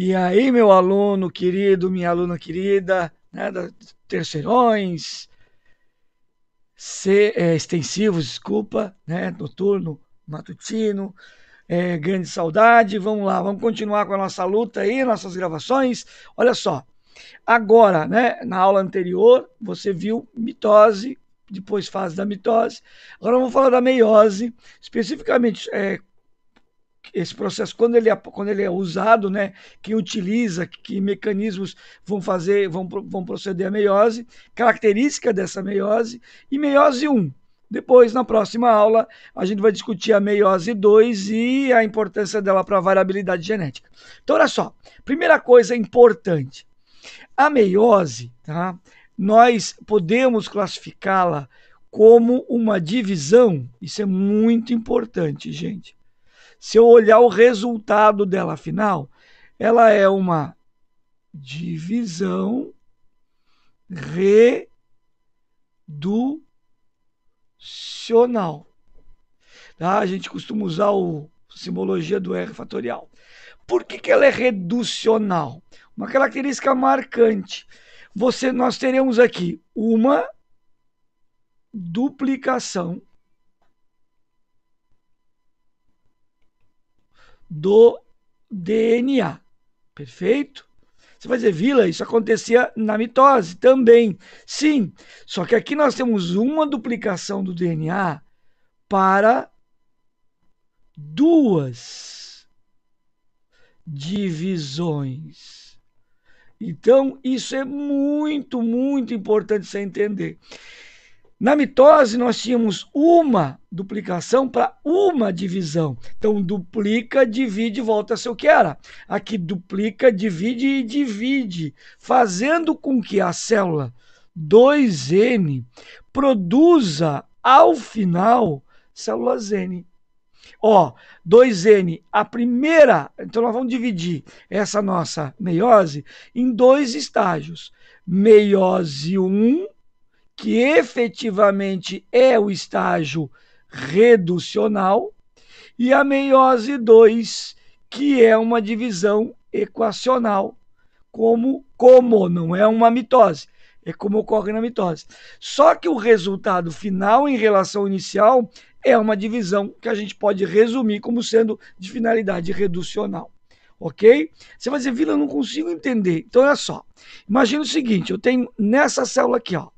E aí, meu aluno querido, minha aluna querida, né, terceirões, C, é, extensivos, desculpa, né, noturno, matutino, é, grande saudade. Vamos lá, vamos continuar com a nossa luta aí, nossas gravações. Olha só, agora, né, na aula anterior, você viu mitose, depois fase da mitose. Agora vamos falar da meiose, especificamente é, esse processo quando ele é, quando ele é usado, né, quem utiliza, que mecanismos vão fazer, vão, vão proceder a meiose, característica dessa meiose e meiose 1. Depois, na próxima aula, a gente vai discutir a meiose 2 e a importância dela para a variabilidade genética. Então, olha só, primeira coisa importante, a meiose, tá? nós podemos classificá-la como uma divisão, isso é muito importante, gente se eu olhar o resultado dela final, ela é uma divisão reducional. Tá? A gente costuma usar o simologia do R fatorial. Por que, que ela é reducional? Uma característica marcante. Você, nós teremos aqui uma duplicação do DNA. Perfeito? Você vai dizer, Vila, isso acontecia na mitose também. Sim, só que aqui nós temos uma duplicação do DNA para duas divisões. Então, isso é muito, muito importante você entender. Na mitose, nós tínhamos uma duplicação para uma divisão. Então, duplica, divide, e volta a ser o que era. Aqui, duplica, divide e divide, fazendo com que a célula 2N produza, ao final, células N. Ó, 2N, a primeira, então nós vamos dividir essa nossa meiose em dois estágios. Meiose 1, que efetivamente é o estágio reducional, e a meiose 2, que é uma divisão equacional, como, como não é uma mitose, é como ocorre na mitose. Só que o resultado final em relação ao inicial é uma divisão que a gente pode resumir como sendo de finalidade reducional. Ok? Você vai dizer, Vila, eu não consigo entender. Então, olha só. Imagina o seguinte: eu tenho nessa célula aqui, ó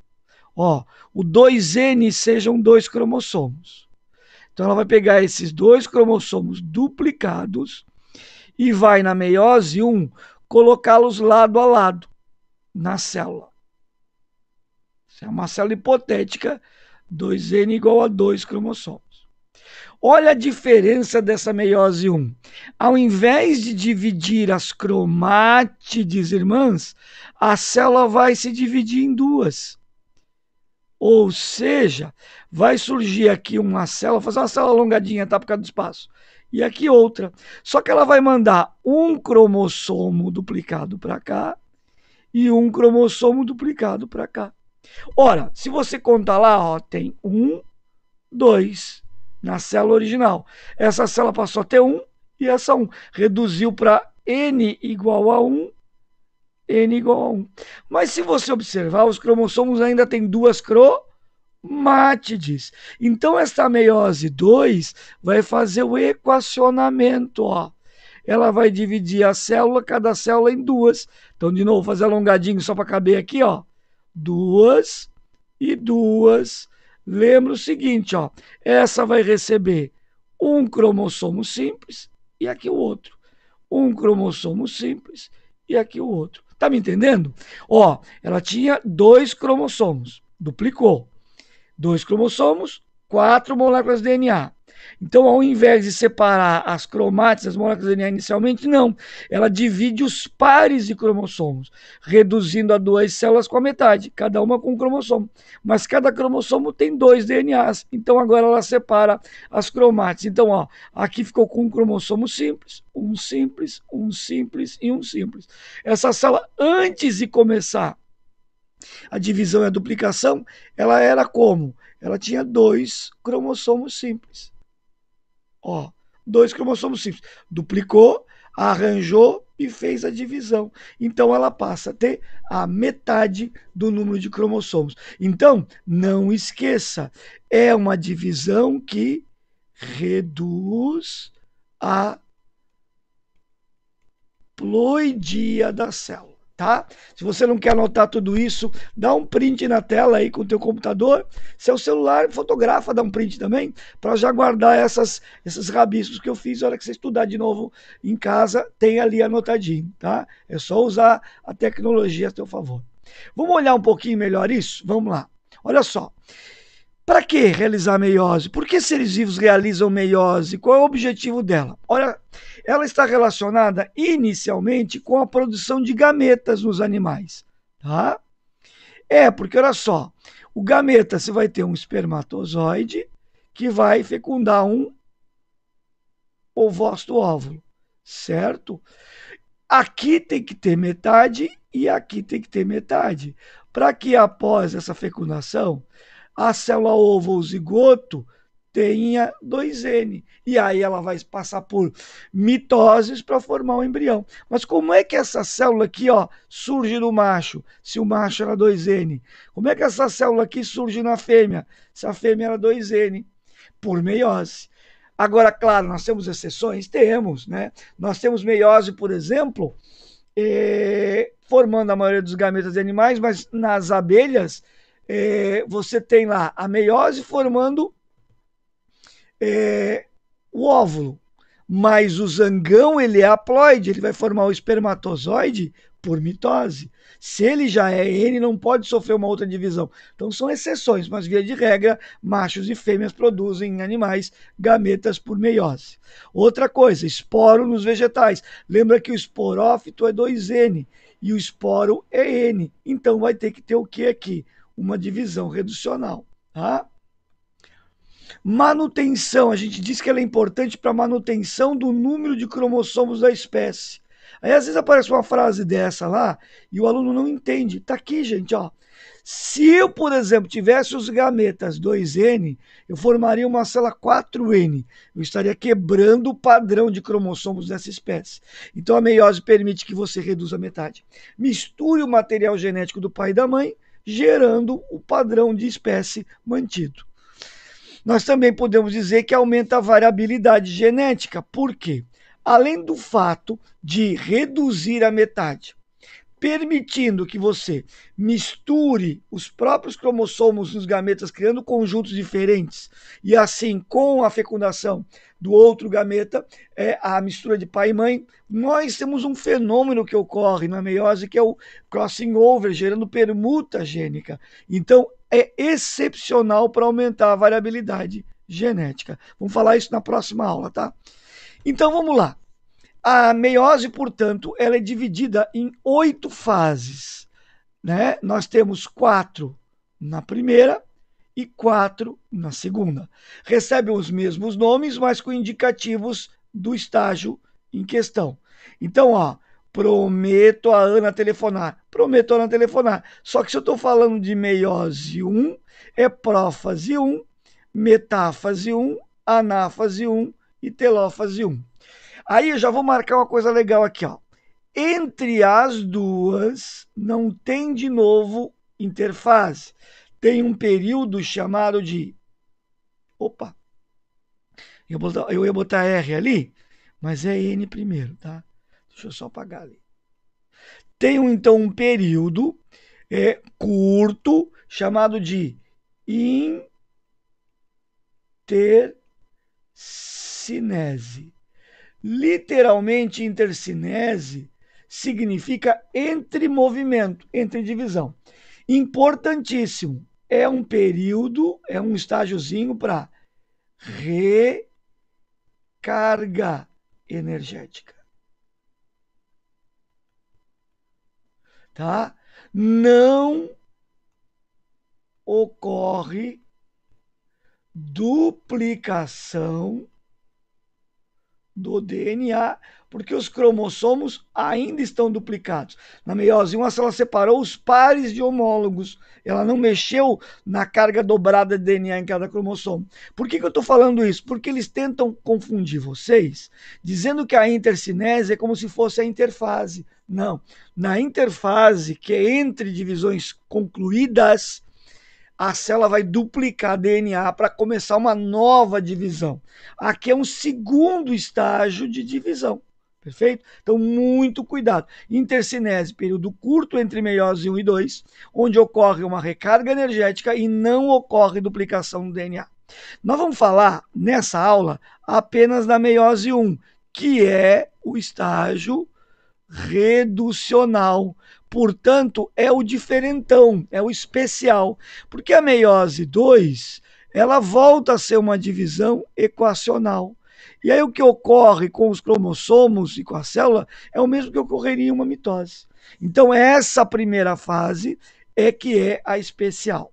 Ó, o 2N sejam dois cromossomos. Então ela vai pegar esses dois cromossomos duplicados e vai na meiose 1 colocá-los lado a lado na célula. Isso é uma célula hipotética, 2N igual a dois cromossomos. Olha a diferença dessa meiose 1. Ao invés de dividir as cromátides irmãs, a célula vai se dividir em duas. Ou seja, vai surgir aqui uma célula, fazer uma célula alongadinha, tá? Por causa do espaço. E aqui outra. Só que ela vai mandar um cromossomo duplicado para cá e um cromossomo duplicado para cá. Ora, se você contar lá, ó, tem um, dois na célula original. Essa célula passou a ter um e essa um. Reduziu para n igual a 1 N igual a 1. Mas se você observar, os cromossomos ainda têm duas cromátides. Então, esta meiose 2 vai fazer o equacionamento, ó. Ela vai dividir a célula, cada célula em duas. Então, de novo, fazer alongadinho só para caber aqui, ó. Duas e duas. Lembra o seguinte, ó. Essa vai receber um cromossomo simples e aqui o outro. Um cromossomo simples e aqui o outro. Tá me entendendo? Ó, ela tinha dois cromossomos, duplicou. Dois cromossomos, quatro moléculas de DNA. Então, ao invés de separar as cromátides, as moléculas de DNA inicialmente, não. Ela divide os pares de cromossomos, reduzindo a duas células com a metade, cada uma com um cromossomo. Mas cada cromossomo tem dois DNAs. Então, agora ela separa as cromátides. Então, ó, aqui ficou com um cromossomo simples, um simples, um simples e um simples. Essa célula, antes de começar a divisão e a duplicação, ela era como? Ela tinha dois cromossomos simples. Ó, dois cromossomos simples. Duplicou, arranjou e fez a divisão. Então ela passa a ter a metade do número de cromossomos. Então, não esqueça, é uma divisão que reduz a ploidia da célula tá? Se você não quer anotar tudo isso, dá um print na tela aí com o teu computador, seu celular fotografa, dá um print também, para já guardar essas, esses rabiscos que eu fiz, Na hora que você estudar de novo em casa, tem ali anotadinho, tá? É só usar a tecnologia a teu favor. Vamos olhar um pouquinho melhor isso? Vamos lá. Olha só. Para que realizar meiose? Por que seres vivos realizam meiose? Qual é o objetivo dela? Olha, ela está relacionada inicialmente com a produção de gametas nos animais, tá? É, porque olha só, o gameta você vai ter um espermatozoide que vai fecundar um ovócito óvulo, certo? Aqui tem que ter metade e aqui tem que ter metade, para que após essa fecundação a célula ovo ou zigoto tenha 2N. E aí ela vai passar por mitoses para formar um embrião. Mas como é que essa célula aqui ó, surge no macho, se o macho era 2N? Como é que essa célula aqui surge na fêmea, se a fêmea era 2N? Por meiose. Agora, claro, nós temos exceções? Temos, né? Nós temos meiose, por exemplo, é, formando a maioria dos gametas de animais, mas nas abelhas é, você tem lá a meiose formando é, o óvulo. Mas o zangão ele é haploide, ele vai formar o espermatozoide por mitose. Se ele já é N, não pode sofrer uma outra divisão. Então são exceções, mas via de regra, machos e fêmeas produzem em animais gametas por meiose. Outra coisa, esporo nos vegetais. Lembra que o esporófito é 2N e o esporo é N. Então vai ter que ter o que aqui? Uma divisão reducional, tá? Manutenção, a gente diz que ela é importante para manutenção do número de cromossomos da espécie. Aí às vezes aparece uma frase dessa lá e o aluno não entende. Está aqui, gente, ó. Se eu, por exemplo, tivesse os gametas 2N, eu formaria uma célula 4N. Eu estaria quebrando o padrão de cromossomos dessa espécie. Então a meiose permite que você reduza a metade. Misture o material genético do pai e da mãe, gerando o padrão de espécie mantido. Nós também podemos dizer que aumenta a variabilidade genética. Por quê? Além do fato de reduzir a metade, permitindo que você misture os próprios cromossomos nos gametas, criando conjuntos diferentes, e assim, com a fecundação do outro gameta, é, a mistura de pai e mãe, nós temos um fenômeno que ocorre na meiose, que é o crossing over, gerando permuta gênica. Então, é excepcional para aumentar a variabilidade genética. Vamos falar isso na próxima aula, tá? Então vamos lá. A meiose, portanto, ela é dividida em oito fases. Né? Nós temos quatro na primeira e quatro na segunda. Recebem os mesmos nomes, mas com indicativos do estágio em questão. Então, ó, Prometo a Ana telefonar. Prometo a Ana telefonar. Só que se eu estou falando de meiose 1, é prófase 1, metáfase 1, anáfase 1 e telófase 1. Aí eu já vou marcar uma coisa legal aqui, ó. Entre as duas não tem de novo interfase. Tem um período chamado de Opa. eu ia botar R ali, mas é N primeiro, tá? Deixa eu só apagar ali. Tenho então um período é, curto chamado de intercinese. Literalmente, intercinese significa entre movimento, entre divisão. Importantíssimo, é um período, é um estágiozinho para recarga energética. tá? Não ocorre duplicação do DNA, porque os cromossomos ainda estão duplicados. Na meiose 1, a célula separou os pares de homólogos. Ela não mexeu na carga dobrada de DNA em cada cromossomo. Por que, que eu estou falando isso? Porque eles tentam confundir vocês, dizendo que a intercinese é como se fosse a interfase. Não. Na interfase, que é entre divisões concluídas, a célula vai duplicar DNA para começar uma nova divisão. Aqui é um segundo estágio de divisão. Perfeito? Então, muito cuidado. Intercinese, período curto entre meiose 1 e 2, onde ocorre uma recarga energética e não ocorre duplicação do DNA. Nós vamos falar nessa aula apenas da meiose 1, que é o estágio reducional. Portanto, é o diferentão, é o especial. Porque a meiose 2, ela volta a ser uma divisão equacional. E aí o que ocorre com os cromossomos e com a célula é o mesmo que ocorreria em uma mitose. Então, essa primeira fase é que é a especial.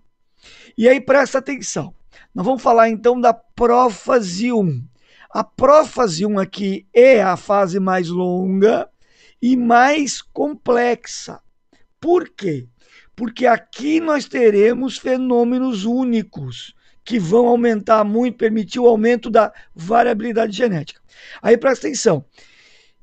E aí presta atenção. Nós vamos falar então da prófase 1. A prófase 1 aqui é a fase mais longa, e mais complexa. Por quê? Porque aqui nós teremos fenômenos únicos que vão aumentar muito, permitir o aumento da variabilidade genética. Aí presta atenção.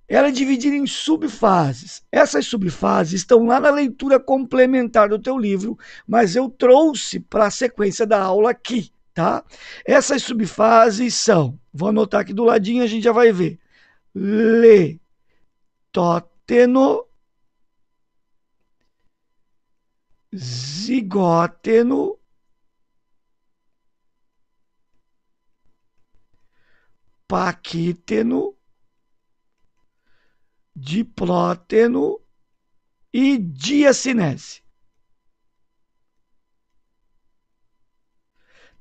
Ela é dividida em subfases. Essas subfases estão lá na leitura complementar do teu livro, mas eu trouxe para a sequência da aula aqui, tá? Essas subfases são, vou anotar aqui do ladinho, a gente já vai ver. Lê, toteno, zigóteno, paquíteno, diplóteno e diacinese.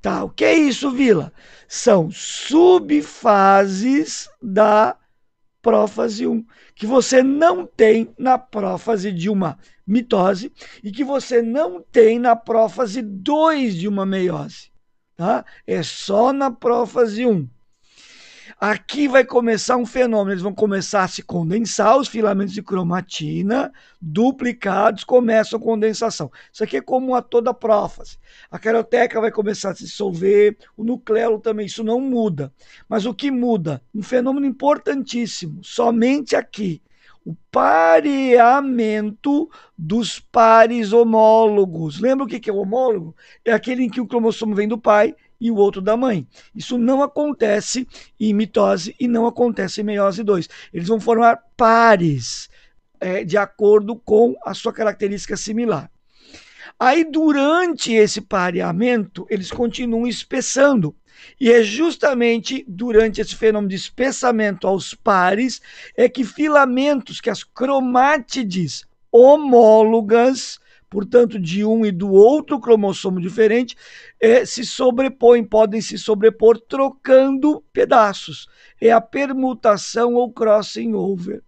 Tá, o que é isso, Vila? São subfases da prófase 1, que você não tem na prófase de uma mitose e que você não tem na prófase 2 de uma meiose. Tá? É só na prófase 1. Aqui vai começar um fenômeno, eles vão começar a se condensar, os filamentos de cromatina duplicados começam a condensação. Isso aqui é comum a toda prófase. A caroteca vai começar a se dissolver, o nucleolo também, isso não muda. Mas o que muda? Um fenômeno importantíssimo, somente aqui, o pareamento dos pares homólogos. Lembra o que é o homólogo? É aquele em que o cromossomo vem do pai e o outro da mãe. Isso não acontece em mitose e não acontece em meiose 2. Eles vão formar pares é, de acordo com a sua característica similar. Aí, durante esse pareamento, eles continuam espessando. E é justamente durante esse fenômeno de espessamento aos pares é que filamentos, que as cromátides homólogas portanto, de um e do outro cromossomo diferente, é, se sobrepõem, podem se sobrepor trocando pedaços. É a permutação ou crossing over.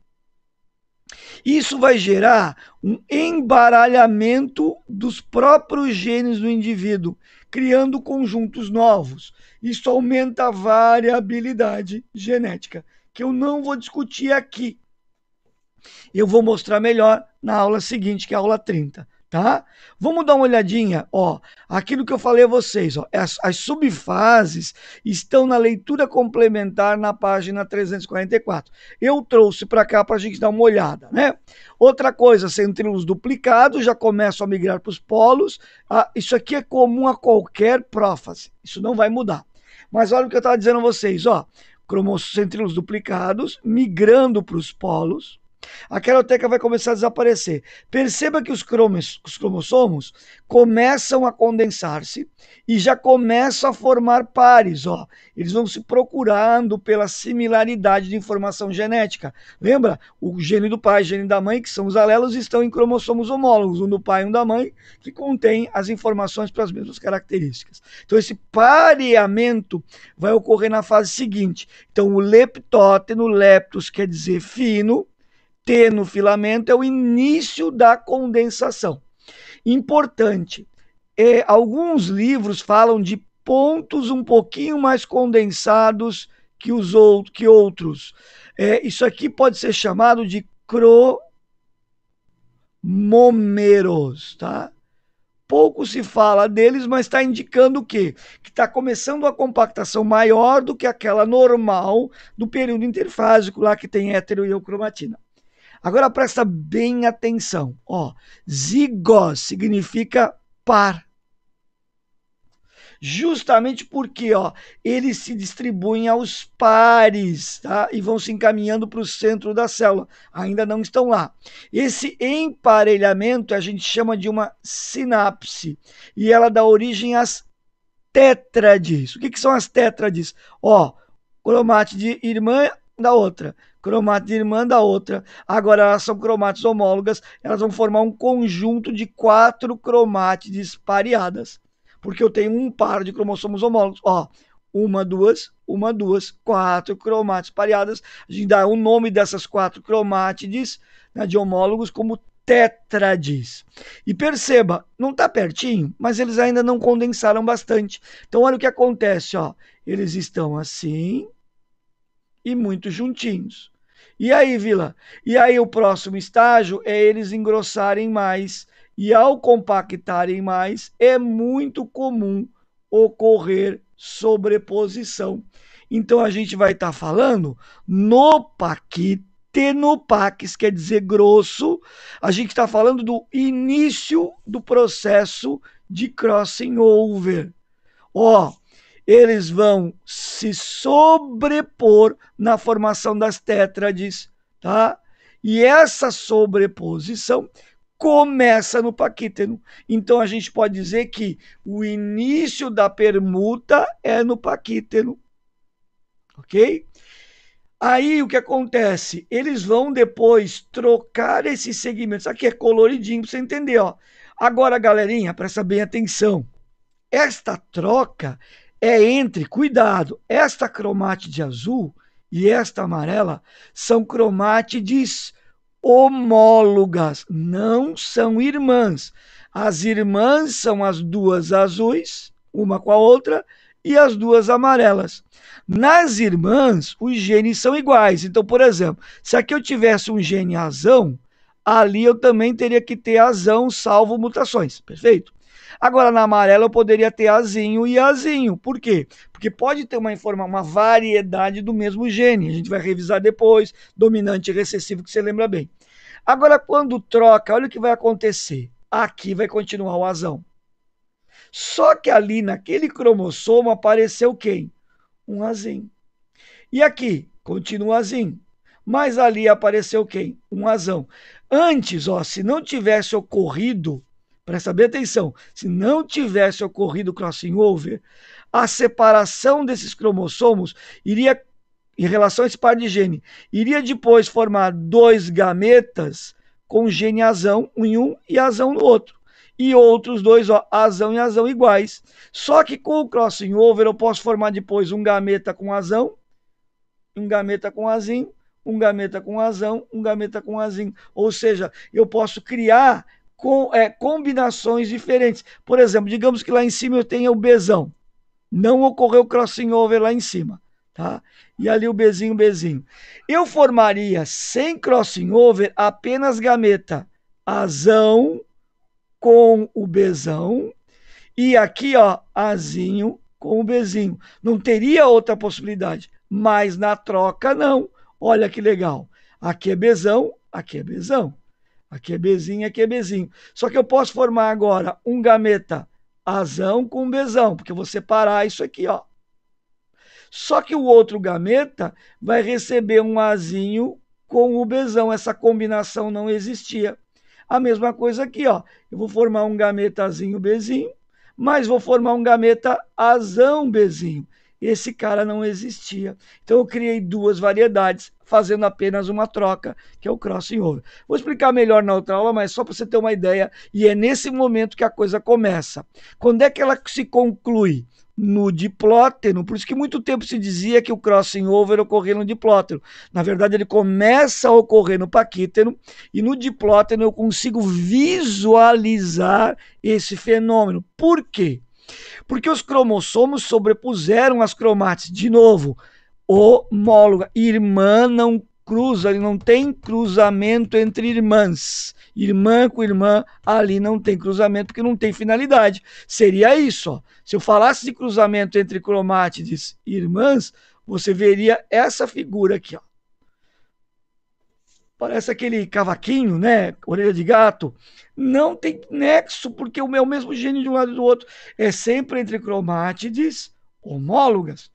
Isso vai gerar um embaralhamento dos próprios genes do indivíduo, criando conjuntos novos. Isso aumenta a variabilidade genética, que eu não vou discutir aqui. Eu vou mostrar melhor na aula seguinte, que é a aula 30. Tá? Vamos dar uma olhadinha, ó, aquilo que eu falei a vocês, ó, as, as subfases estão na leitura complementar na página 344. Eu trouxe para cá para a gente dar uma olhada, né? Outra coisa, centríolos duplicados já começam a migrar para os polos. Ah, isso aqui é comum a qualquer prófase, isso não vai mudar. Mas olha o que eu estava dizendo a vocês, ó, centríolos duplicados migrando para os polos a caroteca vai começar a desaparecer. Perceba que os, cromos, os cromossomos começam a condensar-se e já começam a formar pares. Ó. Eles vão se procurando pela similaridade de informação genética. Lembra? O gene do pai e o gene da mãe, que são os alelos, estão em cromossomos homólogos, um do pai e um da mãe, que contém as informações para as mesmas características. Então, esse pareamento vai ocorrer na fase seguinte. Então, o leptóteno, leptos quer dizer fino, T no filamento é o início da condensação. Importante, é, alguns livros falam de pontos um pouquinho mais condensados que os outros, que outros. É, isso aqui pode ser chamado de cromômeros, tá? Pouco se fala deles, mas está indicando o quê? Que está começando a compactação maior do que aquela normal do período interfásico lá que tem hétero e eucromatina. Agora presta bem atenção. Ó, zigos significa par. Justamente porque ó, eles se distribuem aos pares tá? e vão se encaminhando para o centro da célula. Ainda não estão lá. Esse emparelhamento a gente chama de uma sinapse e ela dá origem às tétrades. O que, que são as tétrades? Ó, cromátide irmã da outra, cromátida irmã da outra. Agora elas são cromátidas homólogas, elas vão formar um conjunto de quatro cromátides pareadas. Porque eu tenho um par de cromossomos homólogos. Ó, uma, duas, uma, duas, quatro cromátides pareadas. A gente dá o nome dessas quatro cromátides né, de homólogos como tetradis. E perceba, não está pertinho, mas eles ainda não condensaram bastante. Então olha o que acontece, ó. Eles estão assim e muito juntinhos. E aí, Vila? E aí o próximo estágio é eles engrossarem mais. E ao compactarem mais, é muito comum ocorrer sobreposição. Então a gente vai estar tá falando no paquitenopax, quer dizer grosso. A gente está falando do início do processo de crossing over. Ó, eles vão se sobrepor na formação das tétrades, tá? E essa sobreposição começa no paquíteno. Então a gente pode dizer que o início da permuta é no paquíteno. OK? Aí o que acontece? Eles vão depois trocar esses segmentos. Aqui é coloridinho para você entender, ó. Agora, galerinha, presta bem atenção. Esta troca é entre, cuidado, esta cromátide azul e esta amarela são cromátides homólogas, não são irmãs. As irmãs são as duas azuis, uma com a outra, e as duas amarelas. Nas irmãs, os genes são iguais. Então, por exemplo, se aqui eu tivesse um gene azão, ali eu também teria que ter azão, salvo mutações, perfeito? Agora, na amarela, eu poderia ter azinho e azinho. Por quê? Porque pode ter uma, informa, uma variedade do mesmo gene. A gente vai revisar depois, dominante e recessivo, que você lembra bem. Agora, quando troca, olha o que vai acontecer. Aqui vai continuar o azão. Só que ali naquele cromossomo apareceu quem? Um azinho. E aqui, continua azinho. Mas ali apareceu quem? Um azão. Antes, ó, se não tivesse ocorrido Presta bem atenção. Se não tivesse ocorrido o crossing over, a separação desses cromossomos iria, em relação a esse par de gene, iria depois formar dois gametas com gene azão um em um e azão no outro. E outros dois, ó, azão e azão iguais. Só que com o crossing over eu posso formar depois um gameta com azão, um gameta com azinho, um gameta com azão, um gameta com azinho. Ou seja, eu posso criar com é, combinações diferentes. Por exemplo, digamos que lá em cima eu tenha o bezão, Não ocorreu crossing over lá em cima. Tá? E ali o Bzinho, Bzinho. Eu formaria sem crossing over apenas gameta Azão com o Bzão e aqui ó, Azinho com o Bzinho. Não teria outra possibilidade, mas na troca não. Olha que legal. Aqui é Bzão, aqui é Bzão. Aqui é Bzinho, aqui é Bzinho. Só que eu posso formar agora um gameta azão com Bzão, porque eu vou separar isso aqui, ó. Só que o outro gameta vai receber um Azinho com o Bzão. Essa combinação não existia. A mesma coisa aqui, ó. Eu vou formar um gametazinho Bzinho, mas vou formar um gameta azão Bzinho. Esse cara não existia. Então eu criei duas variedades fazendo apenas uma troca, que é o crossing over. Vou explicar melhor na outra aula, mas só para você ter uma ideia, e é nesse momento que a coisa começa. Quando é que ela se conclui? no diplóteno, por isso que muito tempo se dizia que o crossing over ocorria no diplóteno. Na verdade, ele começa a ocorrer no paquíteno e no diplóteno eu consigo visualizar esse fenômeno. Por quê? Porque os cromossomos sobrepuseram as cromátides. De novo, homóloga. Irmã não cruza, não tem cruzamento entre irmãs. Irmã com irmã, ali não tem cruzamento porque não tem finalidade. Seria isso. Ó. Se eu falasse de cruzamento entre cromátides e irmãs, você veria essa figura aqui. Ó. Parece aquele cavaquinho, né? Orelha de gato. Não tem nexo, porque o meu é mesmo gênio de um lado e do outro. É sempre entre cromátides homólogas.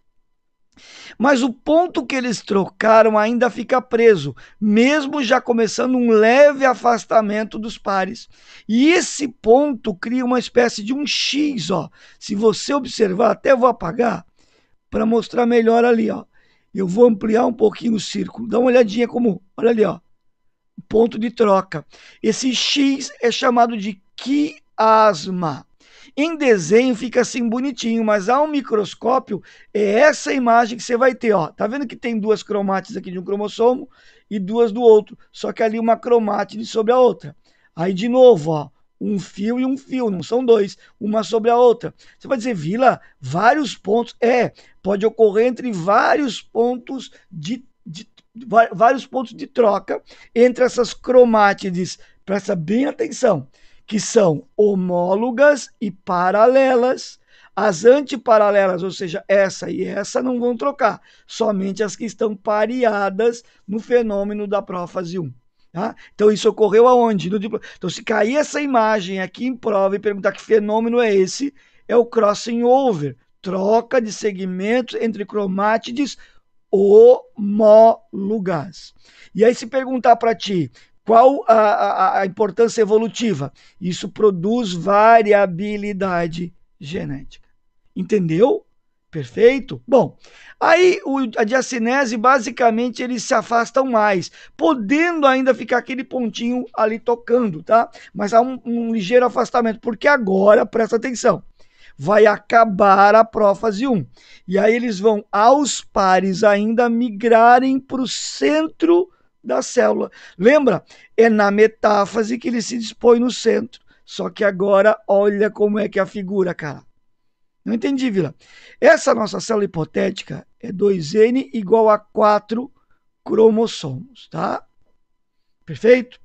Mas o ponto que eles trocaram ainda fica preso, mesmo já começando um leve afastamento dos pares. E esse ponto cria uma espécie de um X, ó. Se você observar, até vou apagar para mostrar melhor ali, ó. Eu vou ampliar um pouquinho o círculo. Dá uma olhadinha como, olha ali, ó. Ponto de troca. Esse X é chamado de quiasma. Em desenho fica assim bonitinho, mas ao microscópio é essa imagem que você vai ter, ó. Tá vendo que tem duas cromátides aqui de um cromossomo e duas do outro, só que ali uma cromátide sobre a outra. Aí de novo, ó, um fio e um fio, não são dois, uma sobre a outra. Você vai dizer, Vila, vários pontos. É, pode ocorrer entre vários pontos de, de vários pontos de troca entre essas cromátides. Presta bem atenção que são homólogas e paralelas. As antiparalelas, ou seja, essa e essa, não vão trocar, somente as que estão pareadas no fenômeno da prófase 1. Tá? Então, isso ocorreu aonde? No Então, se cair essa imagem aqui em prova e perguntar que fenômeno é esse, é o crossing over troca de segmentos entre cromátides homólogas. E aí, se perguntar para ti qual a, a, a importância evolutiva? Isso produz variabilidade genética. Entendeu? Perfeito? Bom, aí o, a diacinese basicamente eles se afastam mais, podendo ainda ficar aquele pontinho ali tocando, tá? Mas há um, um ligeiro afastamento, porque agora, presta atenção, vai acabar a prófase 1. E aí eles vão aos pares ainda migrarem para o centro da célula. Lembra? É na metáfase que ele se dispõe no centro. Só que agora olha como é que é a figura, cara. Não entendi, Vila. Essa nossa célula hipotética é 2N igual a 4 cromossomos, tá? Perfeito?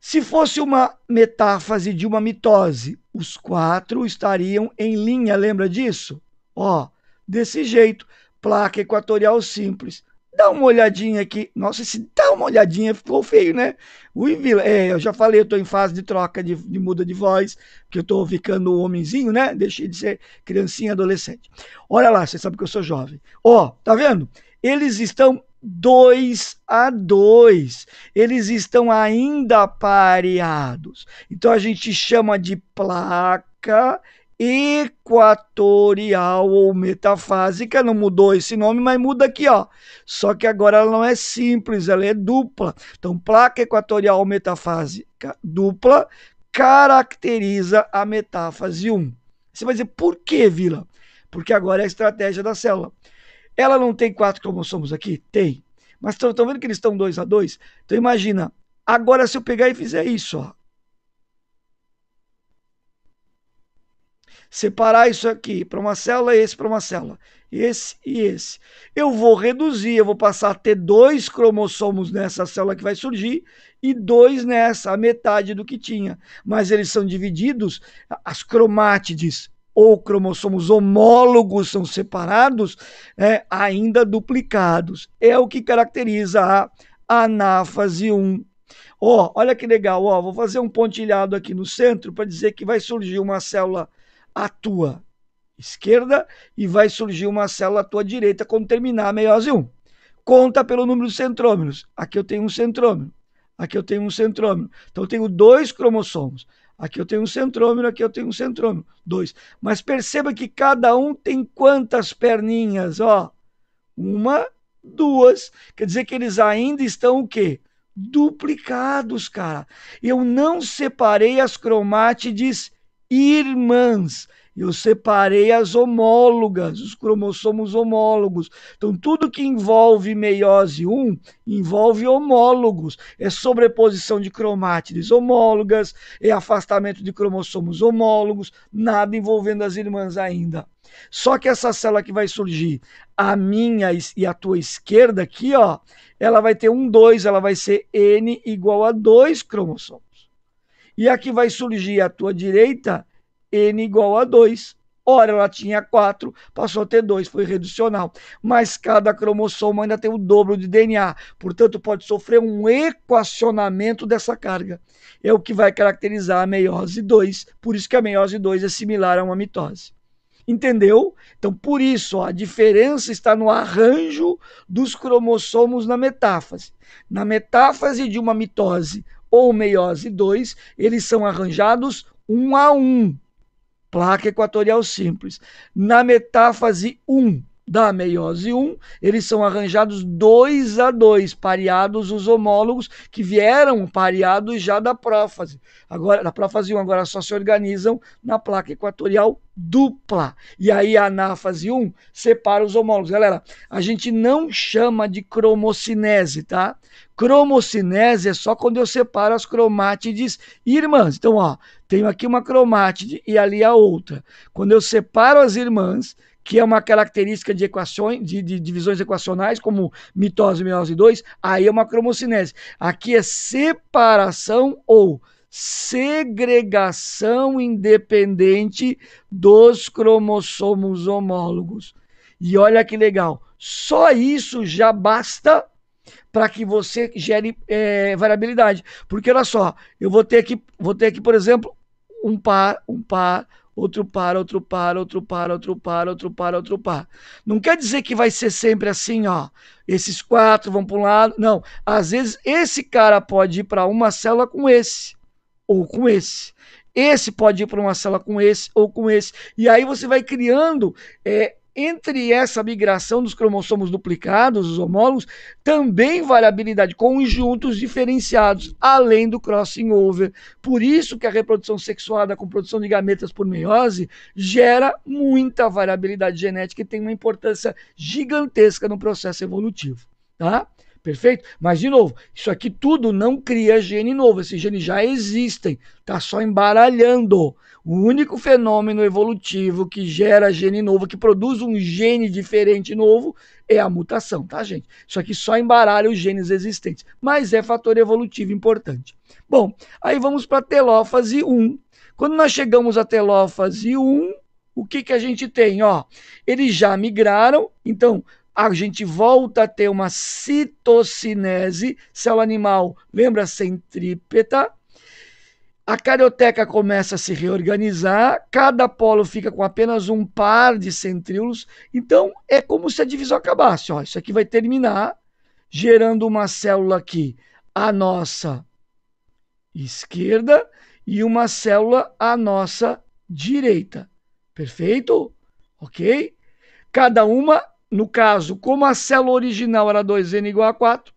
Se fosse uma metáfase de uma mitose, os quatro estariam em linha, lembra disso? Ó, desse jeito, placa equatorial simples dá uma olhadinha aqui. Nossa, esse dá uma olhadinha ficou feio, né? O Vila, é, eu já falei, eu tô em fase de troca de, de muda de voz, que eu tô ficando homenzinho, né? Deixei de ser criancinha, adolescente. Olha lá, você sabe que eu sou jovem. Ó, oh, tá vendo? Eles estão 2 a 2. Eles estão ainda pareados. Então a gente chama de placa equatorial ou metafásica, não mudou esse nome, mas muda aqui, ó. Só que agora ela não é simples, ela é dupla. Então, placa equatorial metafásica dupla caracteriza a metáfase 1. Você vai dizer, por que, Vila? Porque agora é a estratégia da célula. Ela não tem quatro cromossomos aqui? Tem. Mas estão vendo que eles estão dois a dois? Então imagina, agora se eu pegar e fizer isso, ó, separar isso aqui para uma célula, esse para uma célula, esse e esse. Eu vou reduzir, eu vou passar a ter dois cromossomos nessa célula que vai surgir e dois nessa, a metade do que tinha. Mas eles são divididos, as cromátides ou cromossomos homólogos são separados, né, ainda duplicados. É o que caracteriza a anáfase 1. oh, olha que legal, oh, vou fazer um pontilhado aqui no centro para dizer que vai surgir uma célula à tua esquerda e vai surgir uma célula à tua direita quando terminar a meiose 1. Conta pelo número de centrômeros. Aqui eu tenho um centrômero. Aqui eu tenho um centrômero. Então eu tenho dois cromossomos. Aqui eu tenho um centrômero, aqui eu tenho um centrômero. Dois. Mas perceba que cada um tem quantas perninhas? Ó, uma, duas. Quer dizer que eles ainda estão o quê? Duplicados, cara. Eu não separei as cromátides irmãs. Eu separei as homólogas, os cromossomos homólogos. Então, tudo que envolve meiose 1 envolve homólogos. É sobreposição de cromátides homólogas, é afastamento de cromossomos homólogos, nada envolvendo as irmãs ainda. Só que essa célula que vai surgir, a minha e a tua esquerda aqui, ó, ela vai ter um 2, ela vai ser N igual a 2 cromossomos. E aqui vai surgir à tua direita n igual a 2. Ora, ela tinha 4, passou a ter 2, foi reducional. Mas cada cromossomo ainda tem o dobro de DNA, portanto, pode sofrer um equacionamento dessa carga. É o que vai caracterizar a meiose 2, por isso que a meiose 2 é similar a uma mitose. Entendeu? Então, por isso, ó, a diferença está no arranjo dos cromossomos na metáfase. Na metáfase de uma mitose, ou meiose 2, eles são arranjados um a um. Placa equatorial simples. Na metáfase 1, da meiose 1, eles são arranjados dois a dois, pareados os homólogos que vieram pareados já da prófase. Agora, da prófase 1, agora só se organizam na placa equatorial dupla. E aí a anáfase 1 separa os homólogos. Galera, a gente não chama de cromocinese, tá? Cromocinese é só quando eu separo as cromátides irmãs. Então, ó, tenho aqui uma cromátide e ali a outra. Quando eu separo as irmãs, que é uma característica de equações, de, de divisões equacionais, como mitose, meiose 2, aí é uma cromocinese. Aqui é separação ou segregação independente dos cromossomos homólogos. E olha que legal, só isso já basta para que você gere é, variabilidade. Porque olha só, eu vou ter aqui, vou ter aqui, por exemplo, um par, um par, outro par, outro par, outro par, outro par, outro par, outro par. Não quer dizer que vai ser sempre assim, ó. Esses quatro vão para um lado. Não. Às vezes esse cara pode ir para uma célula com esse ou com esse. Esse pode ir para uma célula com esse ou com esse. E aí você vai criando é, entre essa migração dos cromossomos duplicados, os homólogos, também variabilidade conjuntos diferenciados, além do crossing over. Por isso que a reprodução sexuada com produção de gametas por meiose gera muita variabilidade genética e tem uma importância gigantesca no processo evolutivo, tá? Perfeito? Mas, de novo, isso aqui tudo não cria gene novo. Esses genes já existem, tá só embaralhando. O único fenômeno evolutivo que gera gene novo, que produz um gene diferente novo, é a mutação, tá, gente? Isso aqui só embaralha os genes existentes, mas é fator evolutivo importante. Bom, aí vamos para a telófase 1. Quando nós chegamos à telófase 1, o que, que a gente tem? Ó, eles já migraram, então a gente volta a ter uma citocinese, célula animal, lembra, centrípeta, a carioteca começa a se reorganizar, cada polo fica com apenas um par de centríolos, então é como se a divisão acabasse. Ó, isso aqui vai terminar, gerando uma célula aqui, à nossa esquerda, e uma célula à nossa direita. Perfeito? Ok? Cada uma, no caso, como a célula original era 2n igual a 4,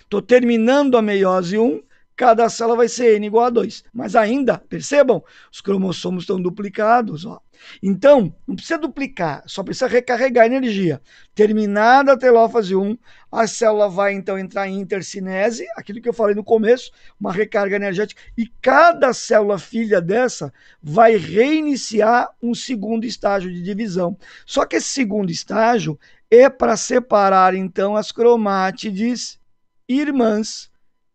estou terminando a meiose 1, cada célula vai ser N igual a 2. Mas ainda, percebam, os cromossomos estão duplicados. Ó. Então, não precisa duplicar, só precisa recarregar energia. Terminada a telófase 1, a célula vai então entrar em intercinese, aquilo que eu falei no começo, uma recarga energética, e cada célula filha dessa vai reiniciar um segundo estágio de divisão. Só que esse segundo estágio é para separar então as cromátides irmãs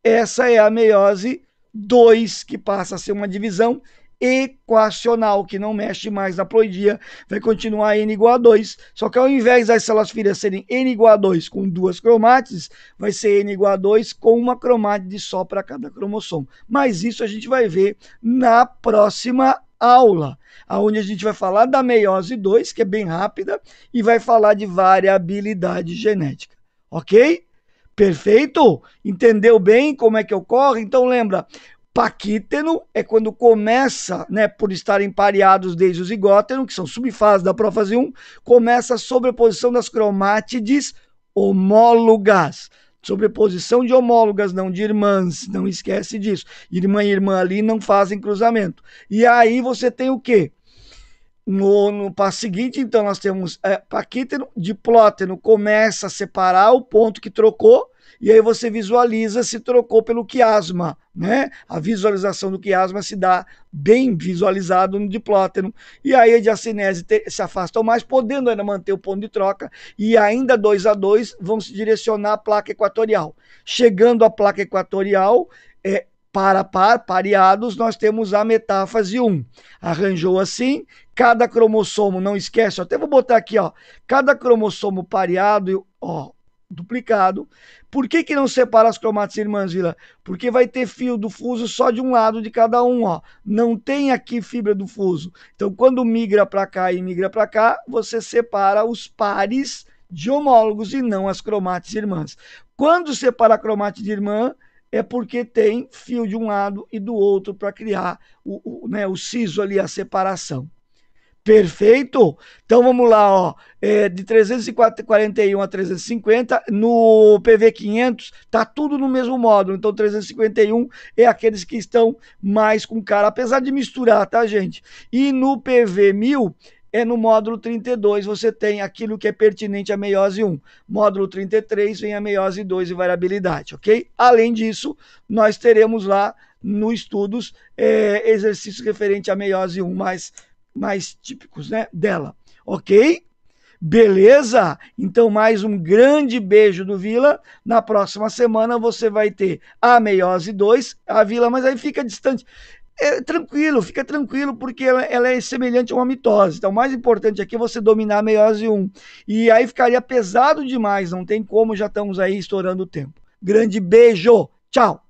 essa é a meiose 2, que passa a ser uma divisão equacional, que não mexe mais na ploidia, vai continuar n igual a 2. Só que ao invés das células filhas serem n igual a 2 com duas cromátides, vai ser n igual a 2 com uma cromátide só para cada cromossomo. Mas isso a gente vai ver na próxima aula, aonde a gente vai falar da meiose 2, que é bem rápida, e vai falar de variabilidade genética. OK? Perfeito? Entendeu bem como é que ocorre? Então lembra, paquíteno é quando começa, né, por estarem pareados desde o zigóteno, que são subfases da prófase 1, começa a sobreposição das cromátides homólogas. Sobreposição de homólogas, não de irmãs, não esquece disso. Irmã e irmã ali não fazem cruzamento. E aí você tem o quê? No, no passo seguinte, então, nós temos é, paquítero, diplótero, começa a separar o ponto que trocou, e aí você visualiza se trocou pelo quiasma, né? A visualização do quiasma se dá bem visualizado no diplóteno, E aí a diacinese se afasta mais, podendo ainda manter o ponto de troca, e ainda dois a dois vão se direcionar à placa equatorial. Chegando à placa equatorial, para par, pareados, nós temos a metáfase 1. Arranjou assim, cada cromossomo, não esquece, até vou botar aqui, ó, cada cromossomo pareado, ó, duplicado. Por que, que não separa as cromátides irmãs, Vila? Porque vai ter fio do fuso só de um lado de cada um, ó. Não tem aqui fibra do fuso. Então, quando migra para cá e migra para cá, você separa os pares de homólogos e não as cromátides irmãs. Quando separa a cromátide irmã, é porque tem fio de um lado e do outro para criar o, o, né, o siso ali, a separação. Perfeito? Então vamos lá, ó. É, de 341 a 350, no PV500, tá tudo no mesmo módulo. Então 351 é aqueles que estão mais com cara, apesar de misturar, tá, gente? E no PV1000 é no módulo 32 você tem aquilo que é pertinente à meiose 1. Módulo 33 vem a meiose 2 e variabilidade, ok? Além disso, nós teremos lá no estudos é, exercícios referentes à meiose 1 mais, mais típicos né, dela, ok? Beleza? Então, mais um grande beijo do Vila. Na próxima semana você vai ter a meiose 2, a Vila, mas aí fica distante é, tranquilo, fica tranquilo, porque ela, ela, é semelhante a uma mitose. Então, o mais importante aqui é você dominar a meiose 1. E aí ficaria pesado demais, não tem como, já estamos aí estourando o tempo. Grande beijo, tchau!